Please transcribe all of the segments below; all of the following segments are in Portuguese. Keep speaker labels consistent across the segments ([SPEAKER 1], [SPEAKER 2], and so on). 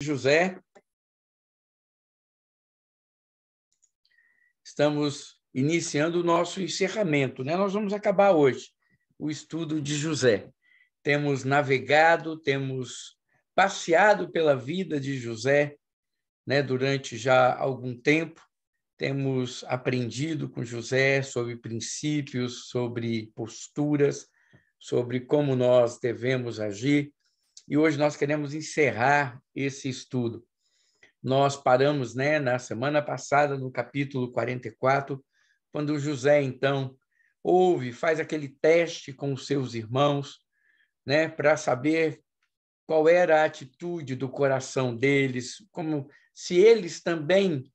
[SPEAKER 1] José. Estamos iniciando o nosso encerramento, né? Nós vamos acabar hoje o estudo de José. Temos navegado, temos passeado pela vida de José, né, durante já algum tempo. Temos aprendido com José sobre princípios, sobre posturas, sobre como nós devemos agir e hoje nós queremos encerrar esse estudo. Nós paramos né, na semana passada, no capítulo 44, quando José, então, ouve, faz aquele teste com os seus irmãos, né, para saber qual era a atitude do coração deles, como se eles também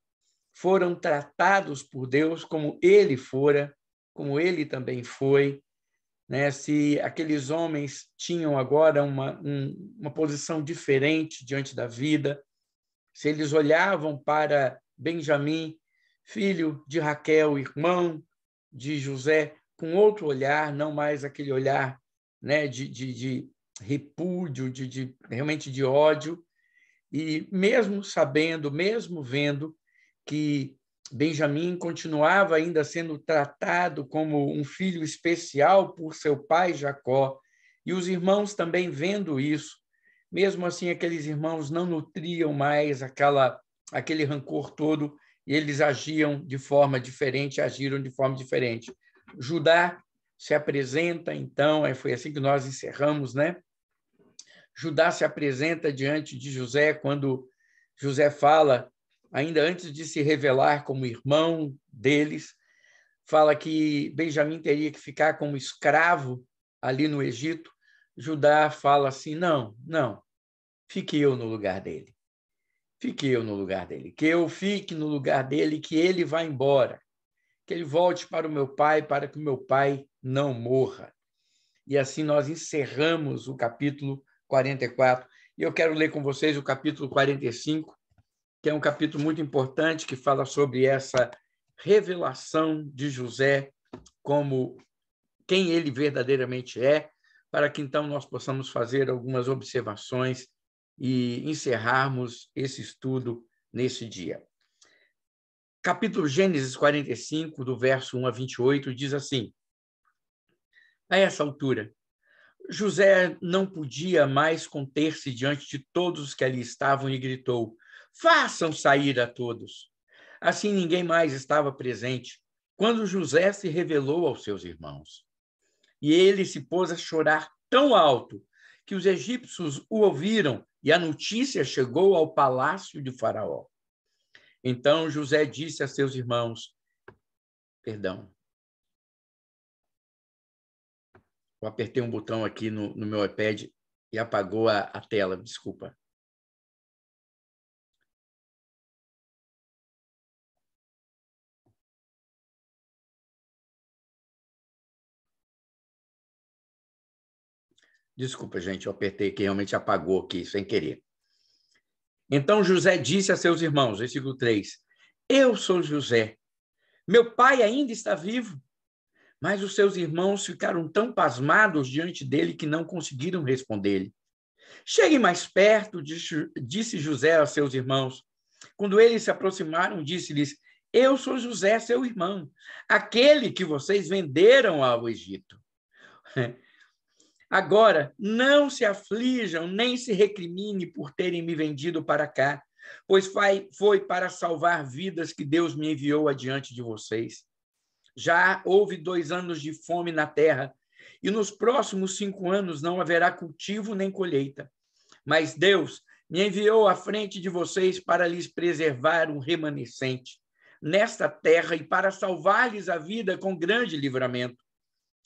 [SPEAKER 1] foram tratados por Deus como ele fora, como ele também foi, né? se aqueles homens tinham agora uma, um, uma posição diferente diante da vida, se eles olhavam para Benjamim, filho de Raquel, irmão de José, com outro olhar, não mais aquele olhar né, de, de, de repúdio, de, de, realmente de ódio, e mesmo sabendo, mesmo vendo que Benjamim continuava ainda sendo tratado como um filho especial por seu pai Jacó, e os irmãos também vendo isso, mesmo assim aqueles irmãos não nutriam mais aquela aquele rancor todo e eles agiam de forma diferente, agiram de forma diferente. Judá se apresenta então, é, foi assim que nós encerramos, né? Judá se apresenta diante de José quando José fala ainda antes de se revelar como irmão deles, fala que Benjamim teria que ficar como escravo ali no Egito. Judá fala assim: não, não, fique eu no lugar dele. Fique eu no lugar dele. Que eu fique no lugar dele, que ele vá embora. Que ele volte para o meu pai, para que o meu pai não morra. E assim nós encerramos o capítulo 44. E eu quero ler com vocês o capítulo 45, que é um capítulo muito importante que fala sobre essa revelação de José como quem ele verdadeiramente é, para que então nós possamos fazer algumas observações e encerrarmos esse estudo nesse dia. Capítulo Gênesis 45, do verso 1 a 28, diz assim: A essa altura, José não podia mais conter-se diante de todos os que ali estavam e gritou: façam sair a todos. Assim ninguém mais estava presente quando José se revelou aos seus irmãos. E ele se pôs a chorar tão alto que os egípcios o ouviram e a notícia chegou ao palácio de Faraó. Então José disse a seus irmãos: Perdão. Eu apertei um botão aqui no, no meu iPad e apagou a, a tela, desculpa. Desculpa, gente, eu apertei que realmente apagou aqui sem querer. Então José disse a seus irmãos, versículo 3: Eu sou José. Meu pai ainda está vivo. Mas os seus irmãos ficaram tão pasmados diante dele que não conseguiram responder-lhe. chegue mais perto, disse José a seus irmãos. Quando eles se aproximaram, disse-lhes: Eu sou José, seu irmão, aquele que vocês venderam ao Egito. Agora, não se aflijam nem se recrimine por terem me vendido para cá, pois foi para salvar vidas que Deus me enviou adiante de vocês. Já houve dois anos de fome na terra, e nos próximos cinco anos não haverá cultivo nem colheita. Mas Deus me enviou à frente de vocês para lhes preservar um remanescente nesta terra e para salvar-lhes a vida com grande livramento.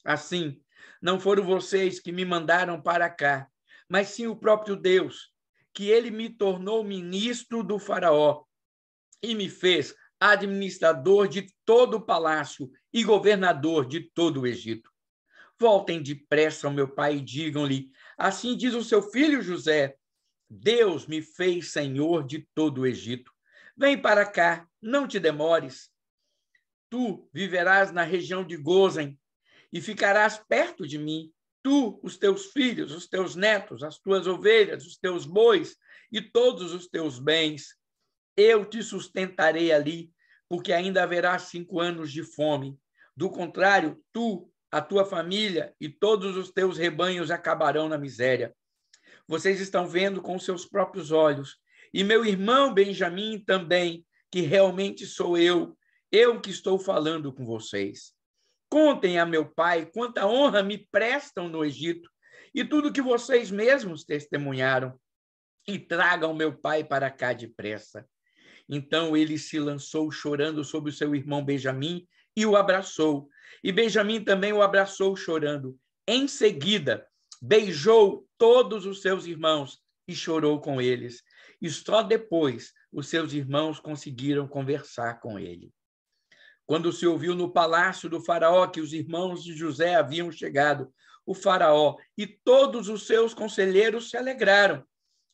[SPEAKER 1] Assim, não foram vocês que me mandaram para cá, mas sim o próprio Deus, que ele me tornou ministro do Faraó e me fez administrador de todo o palácio e governador de todo o Egito. Voltem depressa ao meu pai e digam-lhe: Assim diz o seu filho José: Deus me fez senhor de todo o Egito. Vem para cá, não te demores. Tu viverás na região de Gozen, e ficarás perto de mim, tu, os teus filhos, os teus netos, as tuas ovelhas, os teus bois e todos os teus bens. Eu te sustentarei ali, porque ainda haverá cinco anos de fome. Do contrário, tu, a tua família e todos os teus rebanhos acabarão na miséria. Vocês estão vendo com seus próprios olhos. E meu irmão Benjamim também, que realmente sou eu, eu que estou falando com vocês. Contem a meu pai quanta honra me prestam no Egito e tudo que vocês mesmos testemunharam, e tragam meu pai para cá depressa. Então ele se lançou chorando sobre o seu irmão Benjamim e o abraçou. E Benjamim também o abraçou chorando. Em seguida, beijou todos os seus irmãos e chorou com eles. E só depois os seus irmãos conseguiram conversar com ele. Quando se ouviu no palácio do Faraó que os irmãos de José haviam chegado, o Faraó e todos os seus conselheiros se alegraram.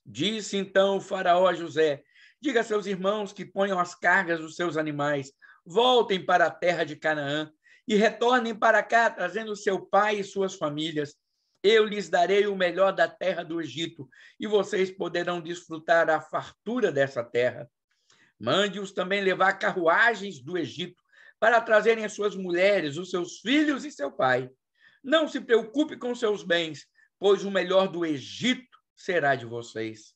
[SPEAKER 1] Disse então o Faraó a José: Diga a seus irmãos que ponham as cargas dos seus animais, voltem para a terra de Canaã e retornem para cá, trazendo seu pai e suas famílias. Eu lhes darei o melhor da terra do Egito, e vocês poderão desfrutar a fartura dessa terra. Mande-os também levar carruagens do Egito para trazerem as suas mulheres, os seus filhos e seu pai. Não se preocupe com seus bens, pois o melhor do Egito será de vocês.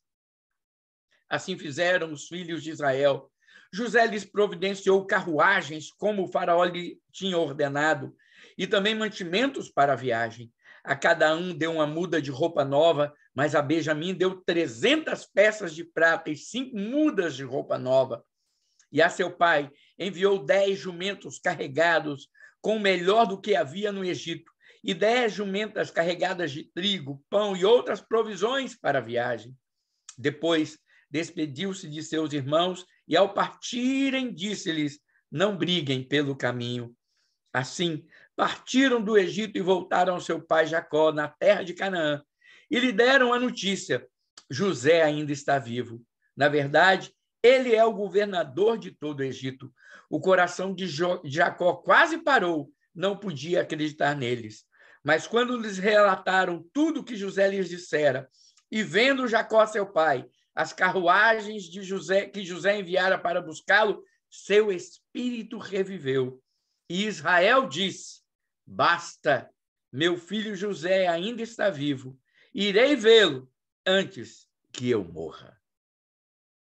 [SPEAKER 1] Assim fizeram os filhos de Israel. José lhes providenciou carruagens, como o faraó lhe tinha ordenado, e também mantimentos para a viagem. A cada um deu uma muda de roupa nova, mas a Benjamim deu trezentas peças de prata e cinco mudas de roupa nova e a seu pai, enviou dez jumentos carregados com o melhor do que havia no Egito, e dez jumentas carregadas de trigo, pão e outras provisões para a viagem. Depois despediu-se de seus irmãos e, ao partirem, disse-lhes: Não briguem pelo caminho. Assim, partiram do Egito e voltaram ao seu pai Jacó, na terra de Canaã, e lhe deram a notícia: José ainda está vivo. Na verdade, ele é o governador de todo o Egito. O coração de Jacó quase parou, não podia acreditar neles. Mas quando lhes relataram tudo que José lhes dissera, e vendo Jacó seu pai, as carruagens de José que José enviara para buscá-lo, seu espírito reviveu. E Israel disse: Basta, meu filho José ainda está vivo. Irei vê-lo antes que eu morra.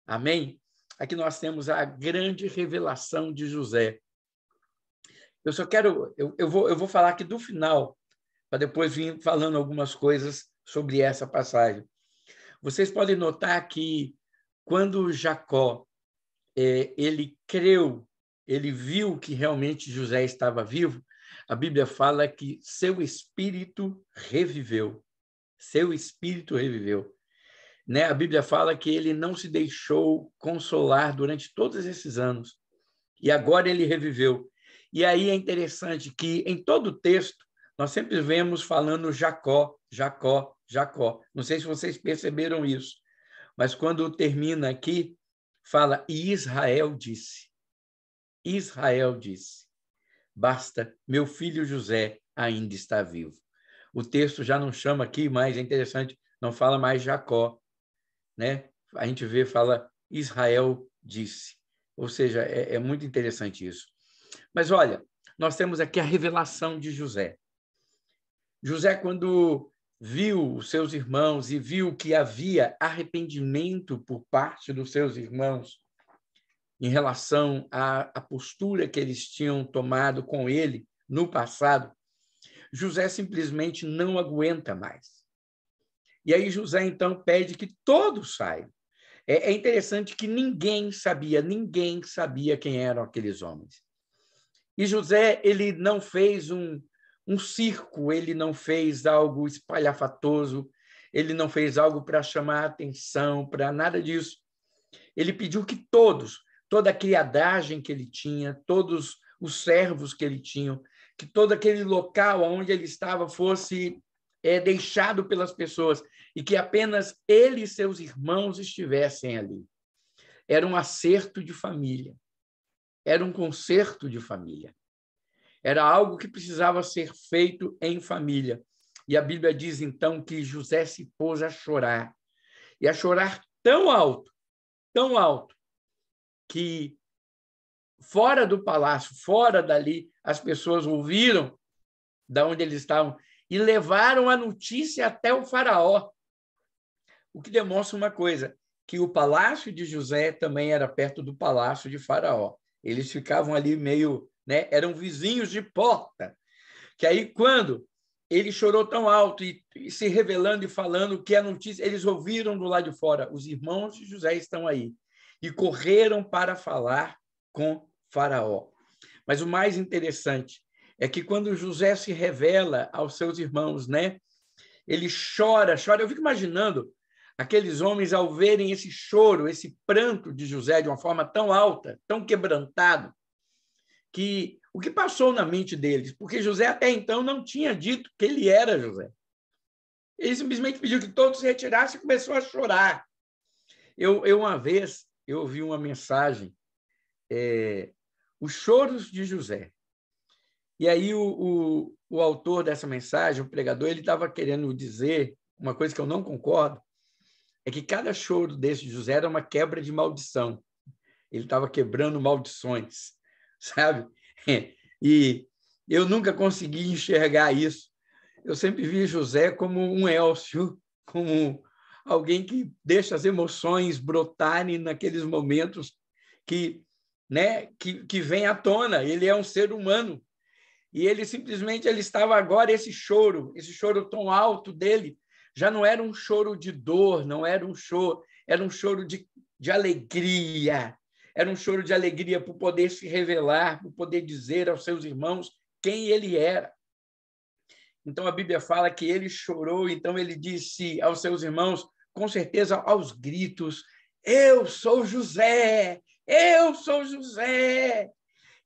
[SPEAKER 1] Amém? aqui é nós temos a grande revelação de José. Eu só quero, eu, eu, vou, eu vou falar aqui do final, para depois vir falando algumas coisas sobre essa passagem. Vocês podem notar que quando Jacó é, ele creu, ele viu que realmente José estava vivo, a Bíblia fala que seu espírito reviveu. Seu espírito reviveu. Né? A Bíblia fala que ele não se deixou consolar durante todos esses anos e agora ele reviveu. E aí é interessante que em todo o texto nós sempre vemos falando Jacó, Jacó, Jacó. Não sei se vocês perceberam isso, mas quando termina aqui, fala: E Israel disse. Israel disse: Basta, meu filho José ainda está vivo. O texto já não chama aqui, mais. é interessante, não fala mais Jacó, né? A gente vê, fala, Israel disse. Ou seja, é, é muito interessante isso. Mas olha, nós temos aqui a revelação de José. José, quando viu os seus irmãos e viu que havia arrependimento por parte dos seus irmãos em relação à, à, postura que eles tinham tomado com ele no passado, José simplesmente não aguenta mais. E aí José, então, pede que todos saiam. É, é interessante que ninguém sabia, ninguém sabia quem eram aqueles homens. E José, ele não fez um, um circo, ele não fez algo espalhafatoso, ele não fez algo para chamar atenção, para nada disso. Ele pediu que todos, toda a criadagem que ele tinha, todos os servos que ele tinha, que todo aquele local onde ele estava fosse é, deixado pelas pessoas e que apenas ele e seus irmãos estivessem ali. Era um acerto de família, era um concerto de família, era algo que precisava ser feito em família. E a Bíblia diz então que José se pôs a chorar e a chorar tão alto, tão alto, que fora do palácio, fora dali, as pessoas ouviram da onde eles estavam e levaram a notícia até o faraó. O que demonstra uma coisa, que o palácio de José também era perto do palácio de faraó. Eles ficavam ali meio, né, eram vizinhos de porta. Que aí quando ele chorou tão alto e, e se revelando e falando que a notícia, eles ouviram do lado de fora, os irmãos de José estão aí e correram para falar com Faraó. Mas o mais interessante é que quando José se revela aos seus irmãos, né? Ele chora, chora. Eu fico imaginando aqueles homens ao verem esse choro, esse pranto de José de uma forma tão alta, tão quebrantado, que o que passou na mente deles? Porque José até então não tinha dito que ele era José. Ele simplesmente pediu que todos se retirassem e começou a chorar. Eu, eu uma vez eu ouvi uma mensagem, é, os choros de José. E aí o, o, o autor dessa mensagem, o pregador, ele estava querendo dizer uma coisa que eu não concordo, é que cada choro desse de José era uma quebra de maldição. Ele estava quebrando maldições, sabe? E eu nunca consegui enxergar isso. Eu sempre vi José como um Elcio, como alguém que deixa as emoções brotarem naqueles momentos que, né, que, que vem à tona. Ele é um ser humano e ele simplesmente ele estava agora esse choro, esse choro tão alto dele, já não era um choro de dor, não era um choro, era um choro de, de alegria. Era um choro de alegria por poder se revelar, por poder dizer aos seus irmãos quem ele era. Então a Bíblia fala que ele chorou, então ele disse aos seus irmãos, com certeza aos gritos: Eu sou José! Eu sou José!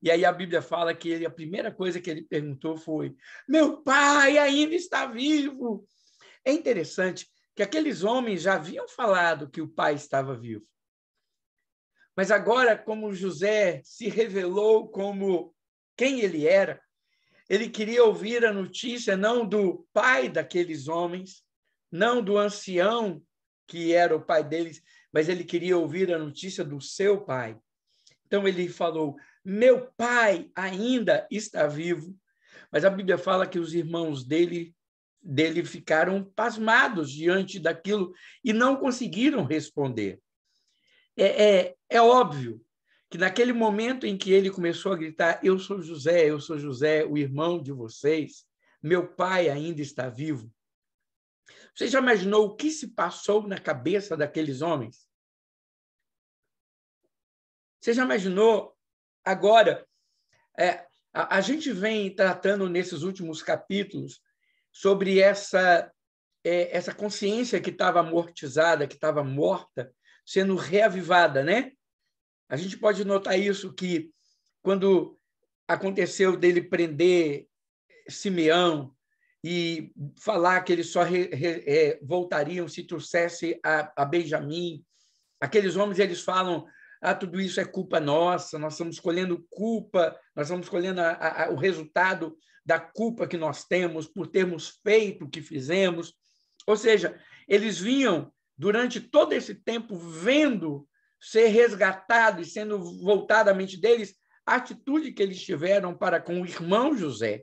[SPEAKER 1] E aí a Bíblia fala que ele, a primeira coisa que ele perguntou foi: Meu pai ainda está vivo. É interessante que aqueles homens já haviam falado que o pai estava vivo. Mas agora, como José se revelou como quem ele era, ele queria ouvir a notícia não do pai daqueles homens, não do ancião que era o pai deles, mas ele queria ouvir a notícia do seu pai. Então ele falou: meu pai ainda está vivo. Mas a Bíblia fala que os irmãos dele, dele ficaram pasmados diante daquilo e não conseguiram responder. É, é, é óbvio que naquele momento em que ele começou a gritar: Eu sou José, eu sou José, o irmão de vocês, meu pai ainda está vivo. Você já imaginou o que se passou na cabeça daqueles homens? Você já imaginou Agora, é, a, a gente vem tratando nesses últimos capítulos sobre essa é, essa consciência que estava amortizada, que estava morta, sendo reavivada, né? A gente pode notar isso que quando aconteceu dele prender Simeão e falar que eles só re, re, é, voltariam se trouxesse a, a Benjamim, aqueles homens eles falam ah, tudo isso é culpa nossa, nós estamos colhendo culpa, nós estamos colhendo a, a, o resultado da culpa que nós temos por termos feito o que fizemos. Ou seja, eles vinham, durante todo esse tempo, vendo ser resgatado e sendo voltada à mente deles a atitude que eles tiveram para com o irmão José.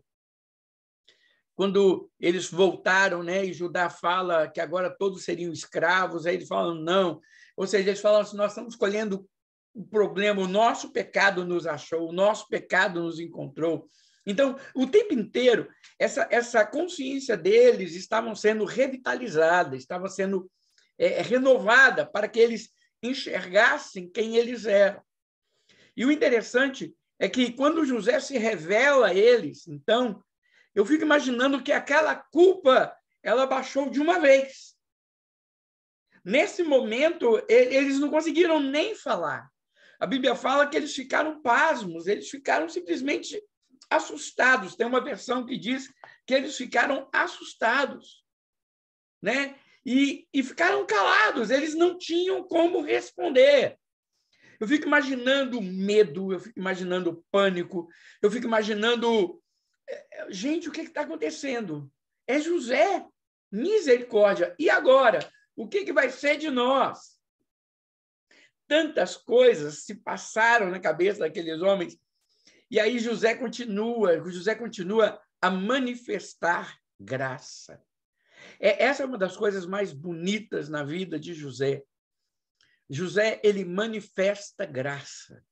[SPEAKER 1] Quando eles voltaram, né, e Judá fala que agora todos seriam escravos, aí eles falam não. Ou seja, eles falam assim: nós estamos colhendo o problema, o nosso pecado nos achou, o nosso pecado nos encontrou. Então, o tempo inteiro, essa, essa consciência deles estava sendo revitalizada, estava sendo é, renovada para que eles enxergassem quem eles eram. E o interessante é que quando José se revela a eles, então, eu fico imaginando que aquela culpa ela baixou de uma vez. Nesse momento, eles não conseguiram nem falar. A Bíblia fala que eles ficaram pasmos, eles ficaram simplesmente assustados. Tem uma versão que diz que eles ficaram assustados, né? E, e ficaram calados, eles não tinham como responder. Eu fico imaginando medo, eu fico imaginando pânico, eu fico imaginando. É, é, gente, o que está acontecendo? É José, misericórdia. E agora? O que, que vai ser de nós? tantas coisas se passaram na cabeça daqueles homens. E aí José continua, José continua a manifestar graça. É, essa é uma das coisas mais bonitas na vida de José. José, ele manifesta graça.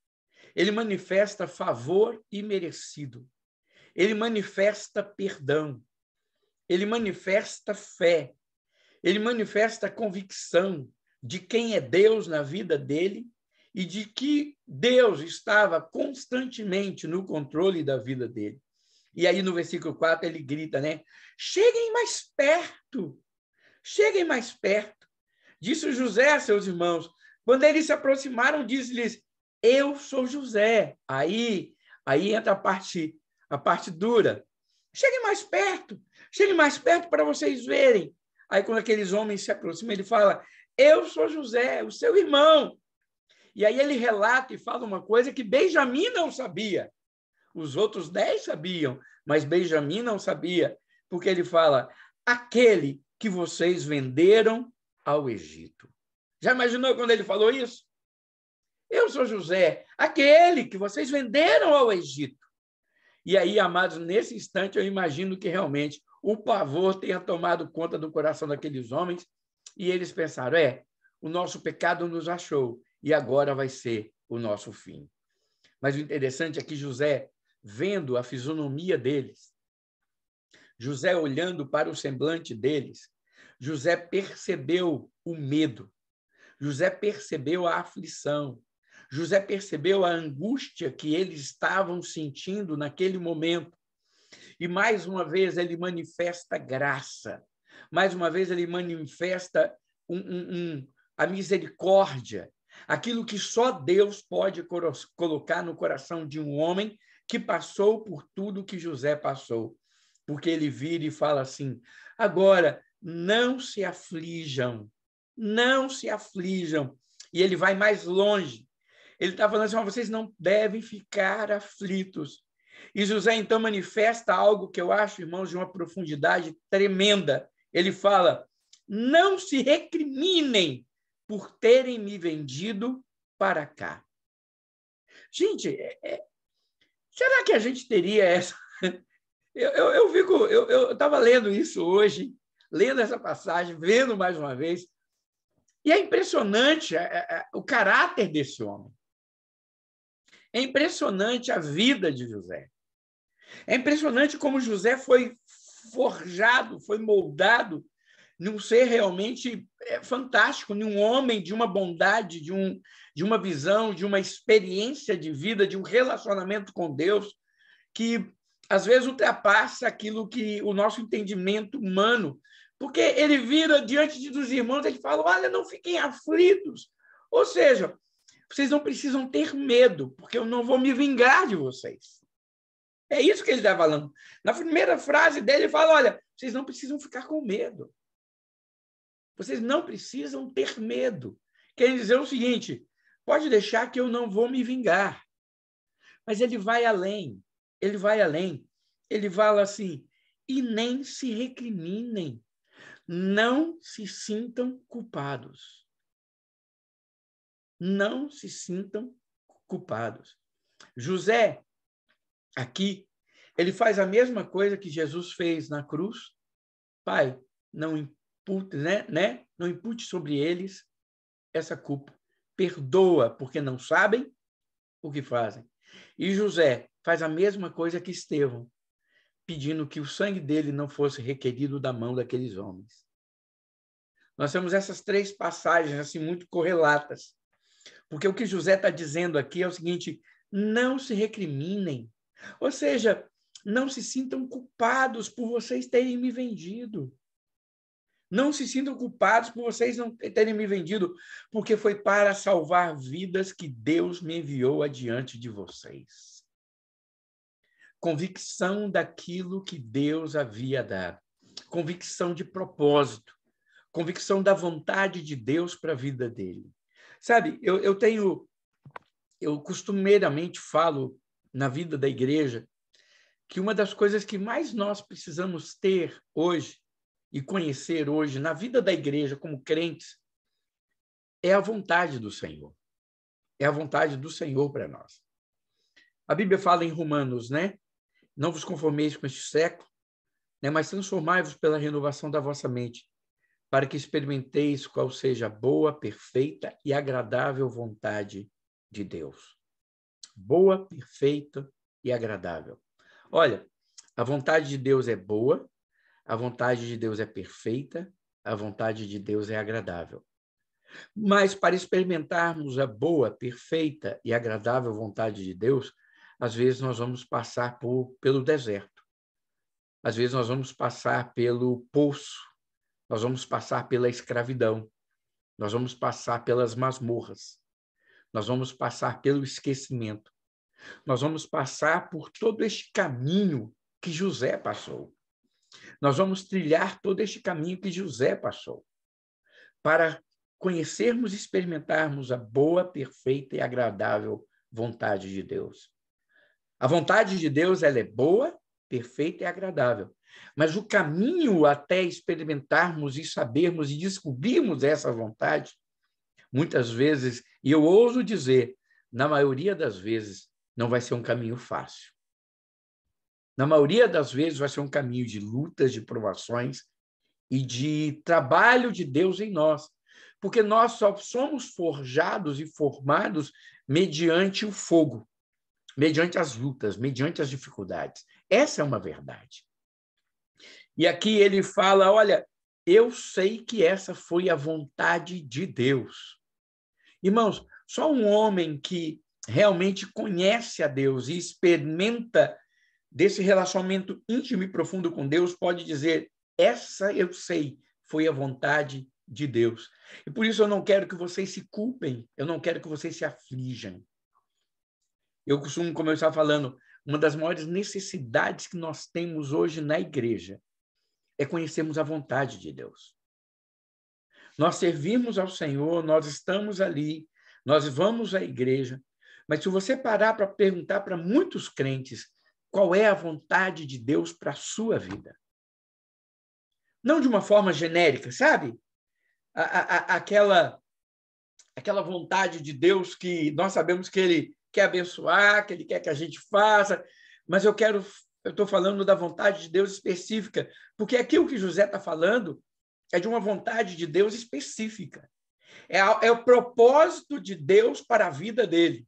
[SPEAKER 1] Ele manifesta favor imerecido. Ele manifesta perdão. Ele manifesta fé. Ele manifesta convicção de quem é Deus na vida dele e de que Deus estava constantemente no controle da vida dele. E aí no versículo 4 ele grita, né? Cheguem mais perto. Cheguem mais perto. Disse José a seus irmãos. Quando eles se aproximaram, disse-lhes: "Eu sou José". Aí, aí entra a parte a parte dura. Cheguem mais perto. Cheguem mais perto para vocês verem. Aí quando aqueles homens se aproximam, ele fala: eu sou José, o seu irmão. E aí ele relata e fala uma coisa que Benjamim não sabia. Os outros dez sabiam, mas Benjamim não sabia, porque ele fala: aquele que vocês venderam ao Egito. Já imaginou quando ele falou isso? Eu sou José, aquele que vocês venderam ao Egito. E aí, amados, nesse instante eu imagino que realmente o pavor tenha tomado conta do coração daqueles homens e eles pensaram: é, o nosso pecado nos achou e agora vai ser o nosso fim. Mas o interessante é que José, vendo a fisionomia deles, José olhando para o semblante deles, José percebeu o medo, José percebeu a aflição, José percebeu a angústia que eles estavam sentindo naquele momento. E mais uma vez ele manifesta graça. Mais uma vez, ele manifesta um, um, um, a misericórdia, aquilo que só Deus pode colocar no coração de um homem que passou por tudo que José passou. Porque ele vira e fala assim: agora, não se aflijam, não se aflijam. E ele vai mais longe. Ele está falando assim: vocês não devem ficar aflitos. E José então manifesta algo que eu acho, irmãos, de uma profundidade tremenda. Ele fala: não se recriminem por terem me vendido para cá. Gente, é, é, será que a gente teria essa. Eu, eu, eu fico. Eu estava lendo isso hoje, lendo essa passagem, vendo mais uma vez. E é impressionante o caráter desse homem. É impressionante a vida de José. É impressionante como José foi forjado, foi moldado num ser realmente é, fantástico, num homem de uma bondade, de, um, de uma visão, de uma experiência de vida, de um relacionamento com Deus, que às vezes ultrapassa aquilo que o nosso entendimento humano. Porque ele vira diante dos irmãos, ele fala: Olha, não fiquem aflitos. Ou seja, vocês não precisam ter medo, porque eu não vou me vingar de vocês. É isso que ele está falando. Na primeira frase dele, ele fala: olha, vocês não precisam ficar com medo. Vocês não precisam ter medo. Quer dizer o seguinte: pode deixar que eu não vou me vingar. Mas ele vai além. Ele vai além. Ele fala assim: e nem se recriminem. Não se sintam culpados. Não se sintam culpados. José aqui, ele faz a mesma coisa que Jesus fez na cruz. Pai, não impute, né, né? Não impute sobre eles essa culpa. Perdoa, porque não sabem o que fazem. E José faz a mesma coisa que Estevão, pedindo que o sangue dele não fosse requerido da mão daqueles homens. Nós temos essas três passagens assim muito correlatas, porque o que José está dizendo aqui é o seguinte: não se recriminem, ou seja, não se sintam culpados por vocês terem me vendido. Não se sintam culpados por vocês não terem me vendido, porque foi para salvar vidas que Deus me enviou adiante de vocês. Convicção daquilo que Deus havia dado, convicção de propósito, convicção da vontade de Deus para a vida dele. Sabe, eu, eu tenho, eu costumeiramente falo na vida da igreja que uma das coisas que mais nós precisamos ter hoje e conhecer hoje na vida da igreja como crentes é a vontade do Senhor. É a vontade do Senhor para nós. A Bíblia fala em Romanos, né? Não vos conformeis com este século, né? mas transformai-vos pela renovação da vossa mente, para que experimenteis qual seja a boa, perfeita e agradável vontade de Deus boa, perfeita e agradável. Olha, a vontade de Deus é boa, a vontade de Deus é perfeita, a vontade de Deus é agradável. Mas para experimentarmos a boa, perfeita e agradável vontade de Deus, às vezes nós vamos passar por, pelo deserto. Às vezes nós vamos passar pelo poço. Nós vamos passar pela escravidão. Nós vamos passar pelas masmorras nós vamos passar pelo esquecimento. Nós vamos passar por todo este caminho que José passou. Nós vamos trilhar todo este caminho que José passou para conhecermos e experimentarmos a boa, perfeita e agradável vontade de Deus. A vontade de Deus ela é boa, perfeita e agradável. Mas o caminho até experimentarmos e sabermos e descobrirmos essa vontade, muitas vezes e eu ouso dizer, na maioria das vezes, não vai ser um caminho fácil. Na maioria das vezes, vai ser um caminho de lutas, de provações e de trabalho de Deus em nós. Porque nós só somos forjados e formados mediante o fogo, mediante as lutas, mediante as dificuldades. Essa é uma verdade. E aqui ele fala: olha, eu sei que essa foi a vontade de Deus. Irmãos, só um homem que realmente conhece a Deus e experimenta desse relacionamento íntimo e profundo com Deus pode dizer: essa eu sei, foi a vontade de Deus. E por isso eu não quero que vocês se culpem, eu não quero que vocês se aflijam. Eu costumo começar falando, uma das maiores necessidades que nós temos hoje na igreja é conhecermos a vontade de Deus. Nós servimos ao Senhor, nós estamos ali, nós vamos à igreja. Mas se você parar para perguntar para muitos crentes qual é a vontade de Deus para a sua vida, não de uma forma genérica, sabe? A, a, a, aquela aquela vontade de Deus que nós sabemos que Ele quer abençoar, que Ele quer que a gente faça, mas eu quero, eu estou falando da vontade de Deus específica, porque é aquilo que José está falando é de uma vontade de Deus específica. É, é o propósito de Deus para a vida dele.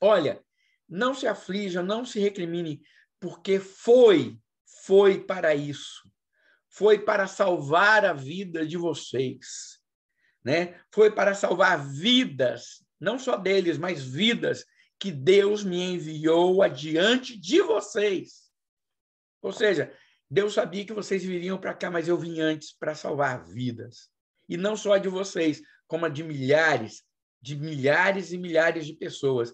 [SPEAKER 1] Olha, não se aflija, não se recrimine, porque foi, foi para isso. Foi para salvar a vida de vocês, né? Foi para salvar vidas, não só deles, mas vidas que Deus me enviou adiante de vocês. Ou seja, Deus sabia que vocês viriam para cá, mas eu vim antes para salvar vidas. E não só de vocês, como a de milhares, de milhares e milhares de pessoas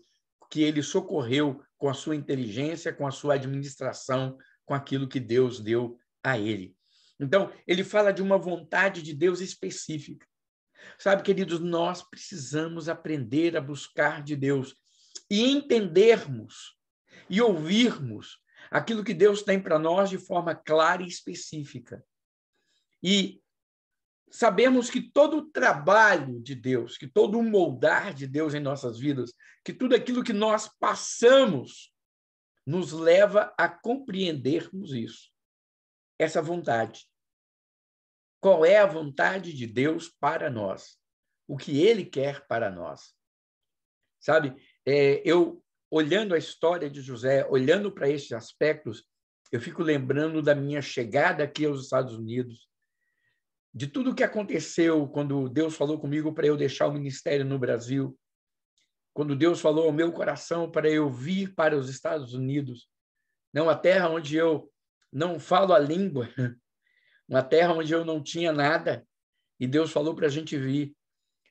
[SPEAKER 1] que ele socorreu com a sua inteligência, com a sua administração, com aquilo que Deus deu a ele. Então, ele fala de uma vontade de Deus específica. Sabe, queridos, nós precisamos aprender a buscar de Deus e entendermos e ouvirmos aquilo que Deus tem para nós de forma clara e específica. E sabemos que todo o trabalho de Deus, que todo o moldar de Deus em nossas vidas, que tudo aquilo que nós passamos, nos leva a compreendermos isso, essa vontade. Qual é a vontade de Deus para nós? O que Ele quer para nós? Sabe, é, eu olhando a história de José, olhando para esses aspectos, eu fico lembrando da minha chegada aqui aos Estados Unidos, de tudo o que aconteceu quando Deus falou comigo para eu deixar o ministério no Brasil, quando Deus falou ao meu coração para eu vir para os Estados Unidos, não a terra onde eu não falo a língua, uma terra onde eu não tinha nada, e Deus falou para a gente vir.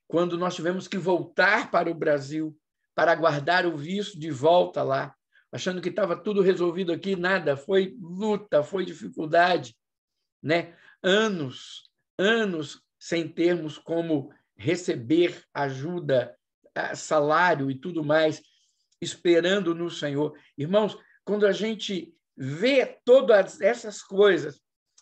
[SPEAKER 1] Quando nós tivemos que voltar para o Brasil, para guardar o vício de volta lá, achando que estava tudo resolvido aqui, nada, foi luta, foi dificuldade, né? Anos, anos sem termos como receber ajuda, salário e tudo mais, esperando no Senhor. Irmãos, quando a gente vê todas essas coisas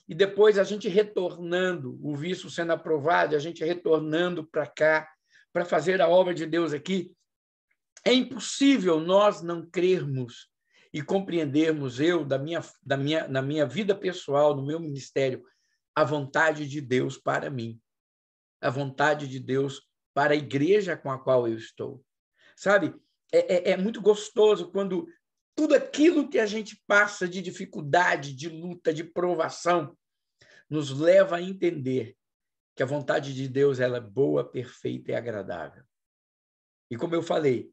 [SPEAKER 1] e depois a gente retornando, o vício sendo aprovado, a gente retornando para cá para fazer a obra de Deus aqui, é impossível nós não crermos e compreendermos, eu, da minha, da minha, na minha vida pessoal, no meu ministério, a vontade de Deus para mim, a vontade de Deus para a igreja com a qual eu estou. Sabe, é, é, é muito gostoso quando tudo aquilo que a gente passa de dificuldade, de luta, de provação, nos leva a entender que a vontade de Deus ela é boa, perfeita e agradável. E como eu falei,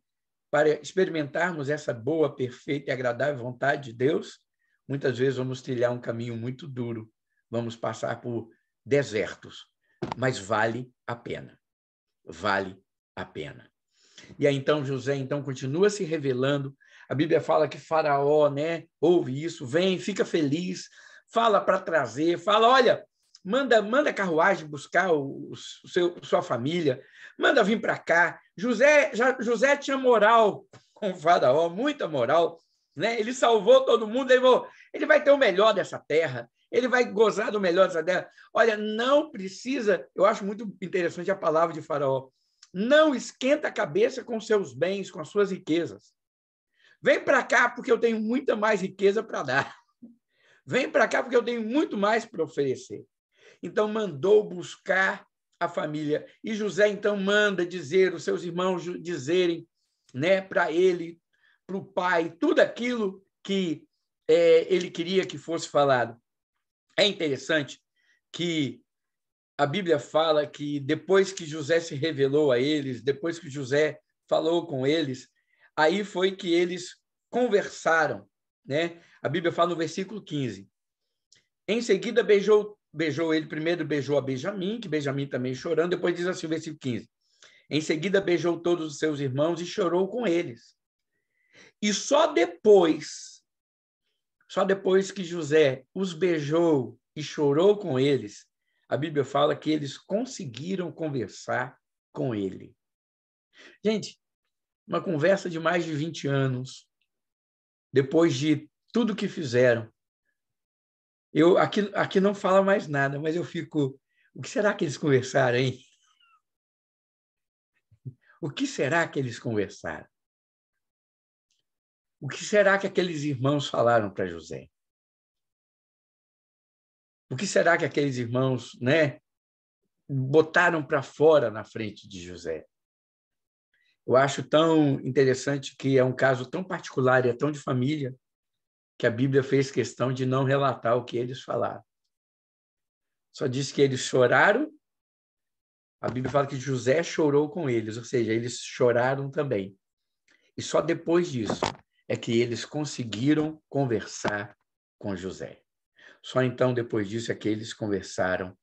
[SPEAKER 1] para experimentarmos essa boa, perfeita e agradável vontade de Deus, muitas vezes vamos trilhar um caminho muito duro, vamos passar por desertos, mas vale a pena. Vale a pena. E aí então José então continua se revelando. A Bíblia fala que Faraó, né, ouve isso, vem, fica feliz, fala para trazer, fala, olha, manda manda carruagem buscar o, o seu, sua família, manda vir para cá. José, já, José tinha moral com o faraó, muita moral, né? Ele salvou todo mundo, ele, falou, ele vai ter o melhor dessa terra, ele vai gozar do melhor dessa terra. Olha, não precisa, eu acho muito interessante a palavra de faraó. Não esquenta a cabeça com seus bens, com as suas riquezas. Vem para cá porque eu tenho muita mais riqueza para dar. Vem para cá porque eu tenho muito mais para oferecer. Então mandou buscar a família. E José então manda dizer, os seus irmãos dizerem, né, para ele, para o pai, tudo aquilo que é, ele queria que fosse falado. É interessante que a Bíblia fala que depois que José se revelou a eles, depois que José falou com eles, aí foi que eles conversaram, né? A Bíblia fala no versículo 15. Em seguida beijou beijou ele primeiro, beijou a Benjamim, que Benjamim também chorando, depois diz assim o versículo 15. Em seguida beijou todos os seus irmãos e chorou com eles. E só depois, só depois que José os beijou e chorou com eles, a Bíblia fala que eles conseguiram conversar com ele. Gente, uma conversa de mais de 20 anos, depois de tudo que fizeram, eu, aqui, aqui não fala mais nada, mas eu fico. O que será que eles conversaram, hein? O que será que eles conversaram? O que será que aqueles irmãos falaram para José? O que será que aqueles irmãos, né, botaram para fora na frente de José? Eu acho tão interessante que é um caso tão particular, é tão de família, que a Bíblia fez questão de não relatar o que eles falaram. Só diz que eles choraram. A Bíblia fala que José chorou com eles, ou seja, eles choraram também. E só depois disso é que eles conseguiram conversar com José. Só então, depois disso, é que eles conversaram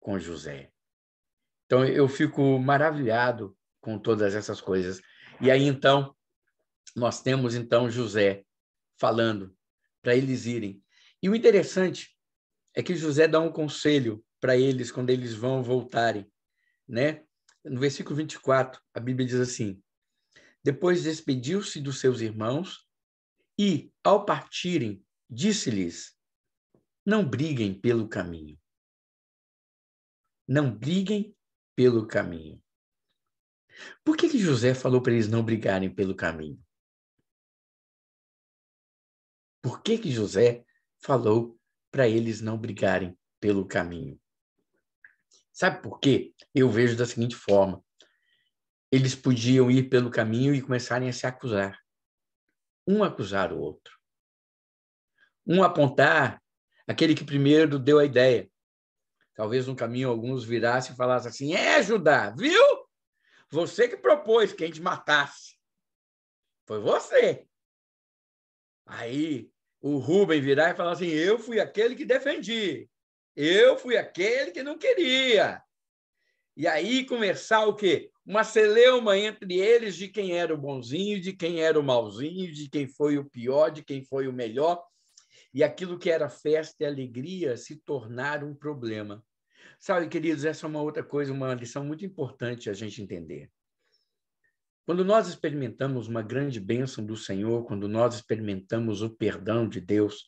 [SPEAKER 1] com José. Então, eu fico maravilhado com todas essas coisas. E aí, então, nós temos, então, José falando para eles irem. E o interessante é que José dá um conselho para eles quando eles vão voltarem, né? No versículo 24, a Bíblia diz assim: Depois despediu-se dos seus irmãos e, ao partirem, disse-lhes: Não briguem pelo caminho. Não briguem pelo caminho. Por que, que José falou para eles não brigarem pelo caminho? Por que, que José falou para eles não brigarem pelo caminho? Sabe por quê? Eu vejo da seguinte forma: eles podiam ir pelo caminho e começarem a se acusar, um acusar o outro, um apontar aquele que primeiro deu a ideia. Talvez no caminho alguns virassem e falassem assim: é, Judá, viu? Você que propôs que a gente matasse. Foi você. Aí o Rubem virar e falar assim: eu fui aquele que defendi, eu fui aquele que não queria. E aí começar o quê? Uma celeuma entre eles de quem era o bonzinho, de quem era o mauzinho, de quem foi o pior, de quem foi o melhor. E aquilo que era festa e alegria se tornar um problema. Sabe, queridos, essa é uma outra coisa, uma lição muito importante a gente entender. Quando nós experimentamos uma grande bênção do Senhor, quando nós experimentamos o perdão de Deus,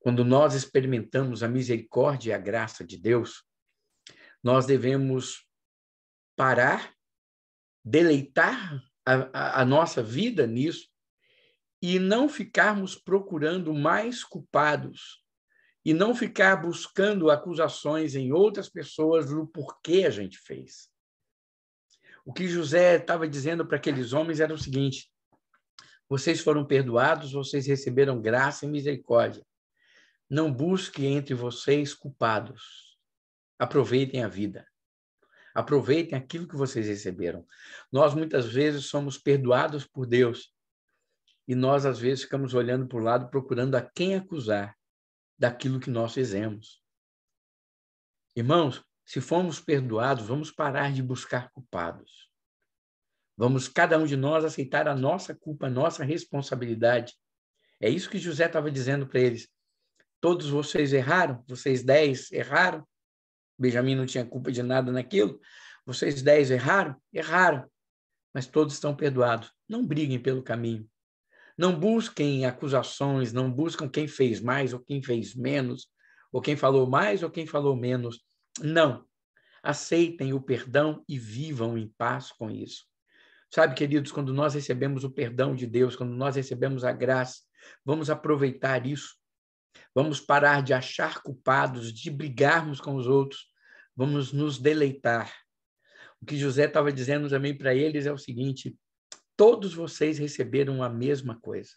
[SPEAKER 1] quando nós experimentamos a misericórdia e a graça de Deus, nós devemos parar, deleitar a, a, a nossa vida nisso e não ficarmos procurando mais culpados e não ficar buscando acusações em outras pessoas do porquê a gente fez. O que José estava dizendo para aqueles homens era o seguinte: vocês foram perdoados, vocês receberam graça e misericórdia. Não busque entre vocês culpados. Aproveitem a vida. Aproveitem aquilo que vocês receberam. Nós muitas vezes somos perdoados por Deus e nós às vezes ficamos olhando para o lado procurando a quem acusar daquilo que nós fizemos. Irmãos, se formos perdoados, vamos parar de buscar culpados. Vamos cada um de nós aceitar a nossa culpa, a nossa responsabilidade. É isso que José estava dizendo para eles. Todos vocês erraram, vocês dez erraram. Benjamin não tinha culpa de nada naquilo. Vocês dez erraram, erraram, mas todos estão perdoados. Não briguem pelo caminho. Não busquem acusações, não buscam quem fez mais ou quem fez menos, ou quem falou mais ou quem falou menos. Não. Aceitem o perdão e vivam em paz com isso. Sabe, queridos, quando nós recebemos o perdão de Deus, quando nós recebemos a graça, vamos aproveitar isso. Vamos parar de achar culpados, de brigarmos com os outros. Vamos nos deleitar. O que José estava dizendo também para eles é o seguinte: todos vocês receberam a mesma coisa.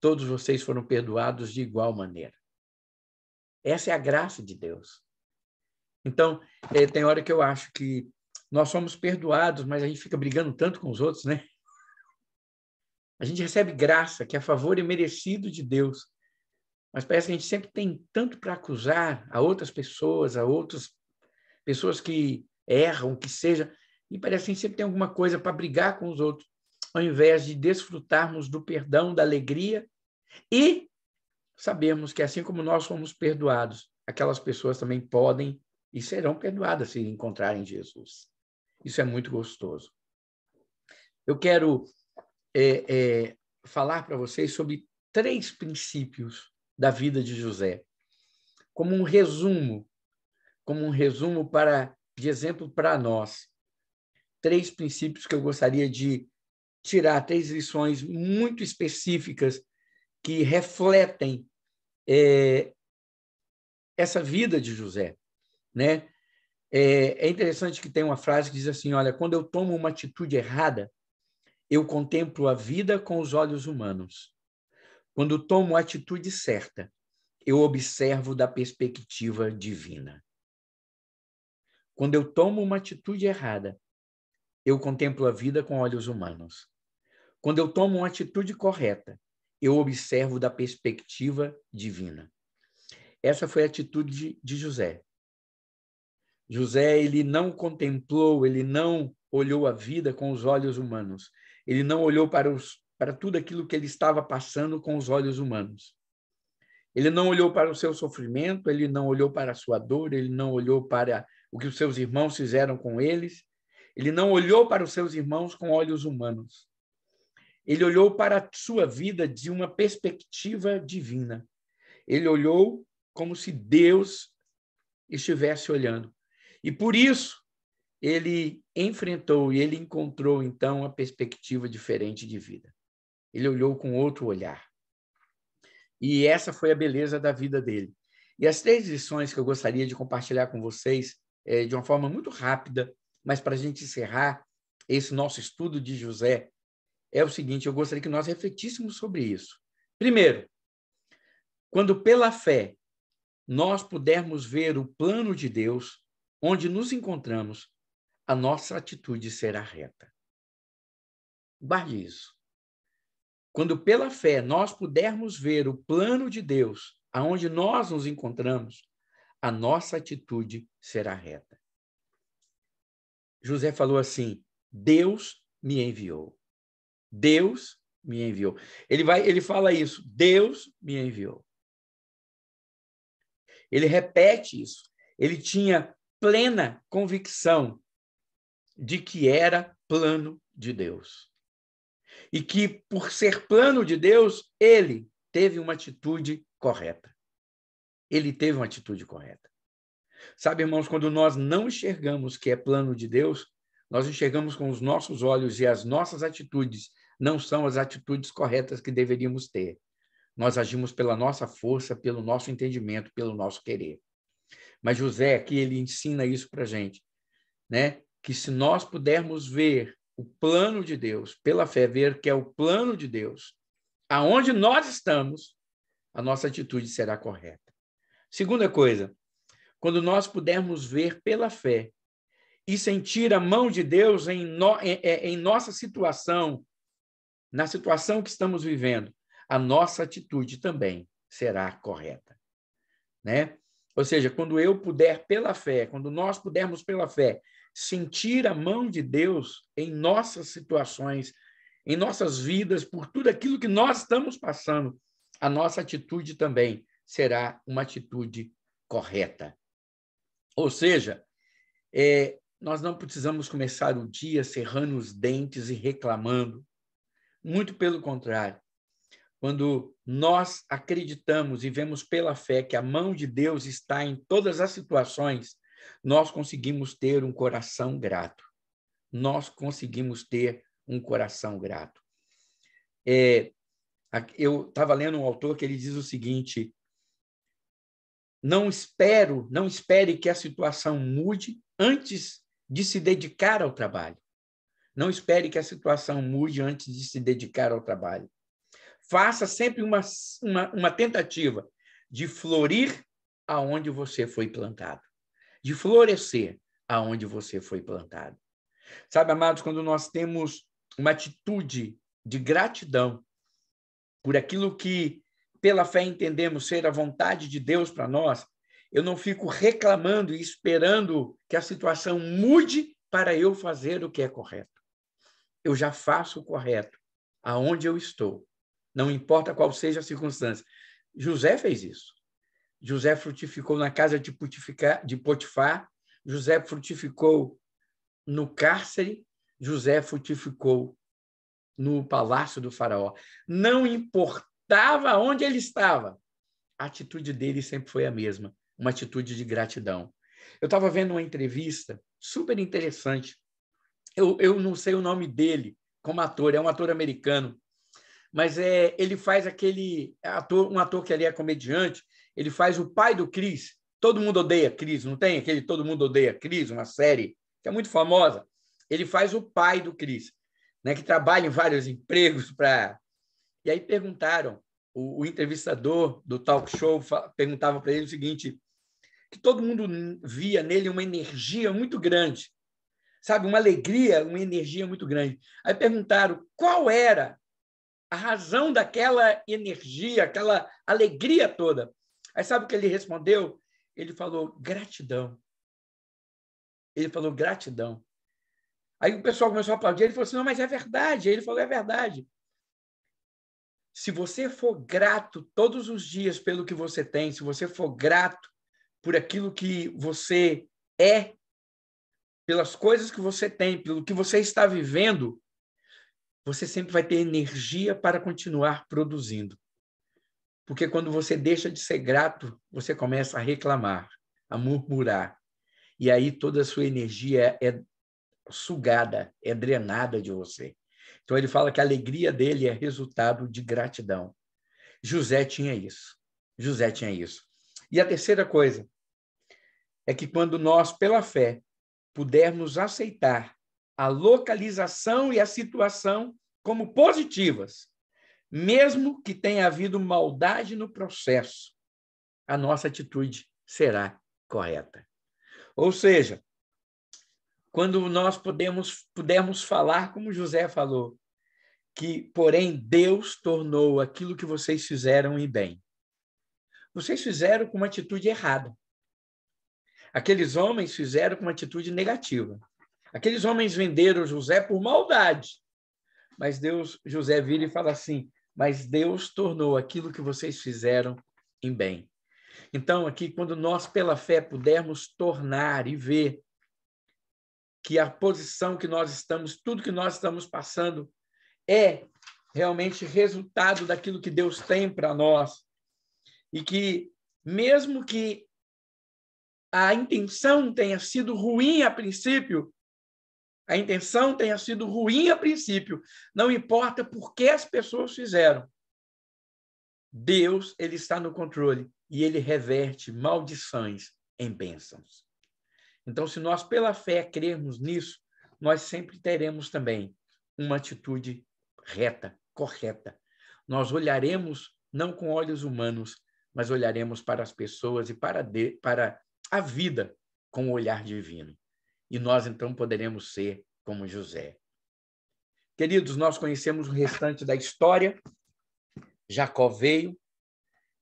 [SPEAKER 1] Todos vocês foram perdoados de igual maneira. Essa é a graça de Deus. Então, é, tem hora que eu acho que nós somos perdoados, mas a gente fica brigando tanto com os outros, né? A gente recebe graça, que é favor e merecido de Deus, mas parece que a gente sempre tem tanto para acusar a outras pessoas, a outras pessoas que erram, que seja, e parece que a gente sempre tem alguma coisa para brigar com os outros, ao invés de desfrutarmos do perdão, da alegria e sabemos que assim como nós fomos perdoados, aquelas pessoas também podem e serão perdoadas se encontrarem Jesus. Isso é muito gostoso. Eu quero é, é, falar para vocês sobre três princípios da vida de José, como um resumo, como um resumo para de exemplo para nós. Três princípios que eu gostaria de tirar, três lições muito específicas que refletem é, essa vida de José né? É, é interessante que tem uma frase que diz assim: olha, quando eu tomo uma atitude errada, eu contemplo a vida com os olhos humanos. Quando tomo a atitude certa, eu observo da perspectiva divina. Quando eu tomo uma atitude errada, eu contemplo a vida com olhos humanos. Quando eu tomo uma atitude correta, eu observo da perspectiva divina. Essa foi a atitude de, de José. José ele não contemplou, ele não olhou a vida com os olhos humanos. Ele não olhou para os para tudo aquilo que ele estava passando com os olhos humanos. Ele não olhou para o seu sofrimento, ele não olhou para a sua dor, ele não olhou para o que os seus irmãos fizeram com eles. Ele não olhou para os seus irmãos com olhos humanos. Ele olhou para a sua vida de uma perspectiva divina. Ele olhou como se Deus estivesse olhando. E por isso ele enfrentou e ele encontrou então uma perspectiva diferente de vida. Ele olhou com outro olhar. E essa foi a beleza da vida dele. E as três lições que eu gostaria de compartilhar com vocês é, de uma forma muito rápida, mas para a gente encerrar esse nosso estudo de José, é o seguinte: eu gostaria que nós refletíssemos sobre isso. Primeiro, quando pela fé nós pudermos ver o plano de Deus, onde nos encontramos, a nossa atitude será reta. Guarde isso. Quando pela fé nós pudermos ver o plano de Deus aonde nós nos encontramos, a nossa atitude será reta. José falou assim: Deus me enviou. Deus me enviou. Ele vai, ele fala isso: Deus me enviou. Ele repete isso. Ele tinha plena convicção de que era plano de Deus. E que, por ser plano de Deus, ele teve uma atitude correta. Ele teve uma atitude correta. Sabe, irmãos, quando nós não enxergamos que é plano de Deus, nós enxergamos com os nossos olhos e as nossas atitudes não são as atitudes corretas que deveríamos ter. Nós agimos pela nossa força, pelo nosso entendimento, pelo nosso querer. Mas José aqui ele ensina isso para gente, né? Que se nós pudermos ver o plano de Deus pela fé, ver que é o plano de Deus, aonde nós estamos, a nossa atitude será correta. Segunda coisa, quando nós pudermos ver pela fé e sentir a mão de Deus em, no, em, é, em nossa situação, na situação que estamos vivendo, a nossa atitude também será correta, né? Ou seja, quando eu puder pela fé, quando nós pudermos pela fé sentir a mão de Deus em nossas situações, em nossas vidas, por tudo aquilo que nós estamos passando, a nossa atitude também será uma atitude correta. Ou seja, é, nós não precisamos começar o dia cerrando os dentes e reclamando. Muito pelo contrário quando nós acreditamos e vemos pela fé que a mão de Deus está em todas as situações, nós conseguimos ter um coração grato. Nós conseguimos ter um coração grato. É, eu estava lendo um autor que ele diz o seguinte: não espero, não espere que a situação mude antes de se dedicar ao trabalho. Não espere que a situação mude antes de se dedicar ao trabalho. Faça sempre uma, uma, uma tentativa de florir aonde você foi plantado, de florescer aonde você foi plantado. Sabe, amados, quando nós temos uma atitude de gratidão por aquilo que pela fé entendemos ser a vontade de Deus para nós, eu não fico reclamando e esperando que a situação mude para eu fazer o que é correto. Eu já faço o correto aonde eu estou, não importa qual seja a circunstância. José fez isso. José frutificou na casa de, de Potifar, José frutificou no cárcere, José frutificou no palácio do faraó. Não importava onde ele estava, a atitude dele sempre foi a mesma, uma atitude de gratidão. Eu estava vendo uma entrevista super interessante. Eu, eu não sei o nome dele como ator, é um ator americano mas é, ele faz aquele ator, um ator que ali é comediante, ele faz o pai do Cris. Todo mundo odeia Cris, não tem aquele Todo mundo odeia Cris, uma série que é muito famosa. Ele faz o pai do Cris, né, que trabalha em vários empregos para E aí perguntaram, o, o entrevistador do talk show perguntava para ele o seguinte, que todo mundo via nele uma energia muito grande sabe, uma alegria, uma energia muito grande. Aí perguntaram qual era a razão daquela energia, aquela alegria toda. Aí sabe o que ele respondeu? Ele falou gratidão. Ele falou gratidão. Aí o pessoal começou a aplaudir. Ele falou assim: não, mas é verdade. Aí ele falou: é verdade. Se você for grato todos os dias pelo que você tem, se você for grato por aquilo que você é, pelas coisas que você tem, pelo que você está vivendo, você sempre vai ter energia para continuar produzindo. Porque quando você deixa de ser grato, você começa a reclamar, a murmurar. E aí toda a sua energia é sugada, é drenada de você. Então ele fala que a alegria dele é resultado de gratidão. José tinha isso. José tinha isso. E a terceira coisa é que quando nós, pela fé, pudermos aceitar a localização e a situação como positivas, mesmo que tenha havido maldade no processo, a nossa atitude será correta. Ou seja, quando nós podemos, pudermos falar, como José falou, que, porém, Deus tornou aquilo que vocês fizeram em bem. Vocês fizeram com uma atitude errada. Aqueles homens fizeram com uma atitude negativa. Aqueles homens venderam José por maldade. Mas Deus, José vira e fala assim: "Mas Deus tornou aquilo que vocês fizeram em bem". Então, aqui quando nós pela fé pudermos tornar e ver que a posição que nós estamos, tudo que nós estamos passando é realmente resultado daquilo que Deus tem para nós. E que mesmo que a intenção tenha sido ruim a princípio, a intenção tenha sido ruim a princípio, não importa por que as pessoas fizeram. Deus, ele está no controle e ele reverte maldições em bênçãos. Então, se nós pela fé crermos nisso, nós sempre teremos também uma atitude reta, correta. Nós olharemos não com olhos humanos, mas olharemos para as pessoas e para, de, para a vida com o olhar divino e nós então poderemos ser como José. Queridos, nós conhecemos o restante da história. Jacó veio,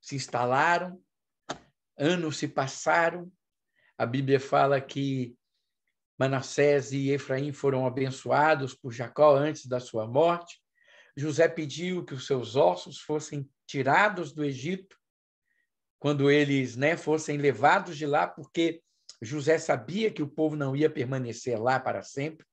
[SPEAKER 1] se instalaram, anos se passaram. A Bíblia fala que Manassés e Efraim foram abençoados por Jacó antes da sua morte. José pediu que os seus ossos fossem tirados do Egito, quando eles né, fossem levados de lá, porque José sabia que o povo não ia permanecer lá para sempre.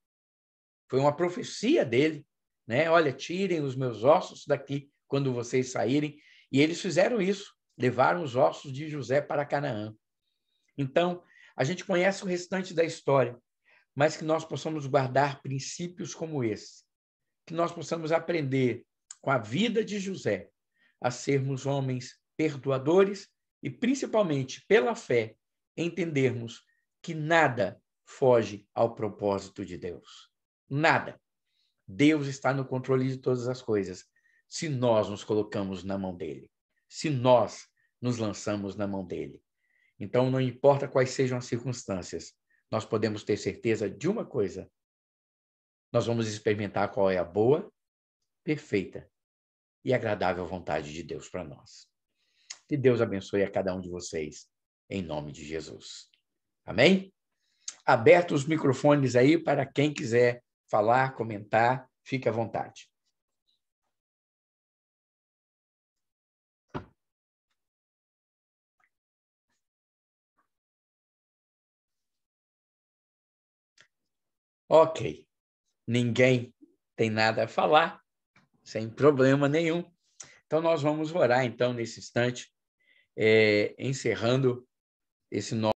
[SPEAKER 1] Foi uma profecia dele, né? Olha, tirem os meus ossos daqui quando vocês saírem. E eles fizeram isso, levaram os ossos de José para Canaã. Então, a gente conhece o restante da história, mas que nós possamos guardar princípios como esse, que nós possamos aprender com a vida de José a sermos homens perdoadores e, principalmente, pela fé, entendermos que nada foge ao propósito de Deus. Nada. Deus está no controle de todas as coisas, se nós nos colocamos na mão dele, se nós nos lançamos na mão dele. Então, não importa quais sejam as circunstâncias, nós podemos ter certeza de uma coisa: nós vamos experimentar qual é a boa, perfeita e agradável vontade de Deus para nós. Que Deus abençoe a cada um de vocês em nome de Jesus. Amém? Aberto os microfones aí para quem quiser falar, comentar, fique à vontade. Ok, ninguém tem nada a falar, sem problema nenhum. Então, nós vamos orar, então, nesse instante, é, encerrando esse nó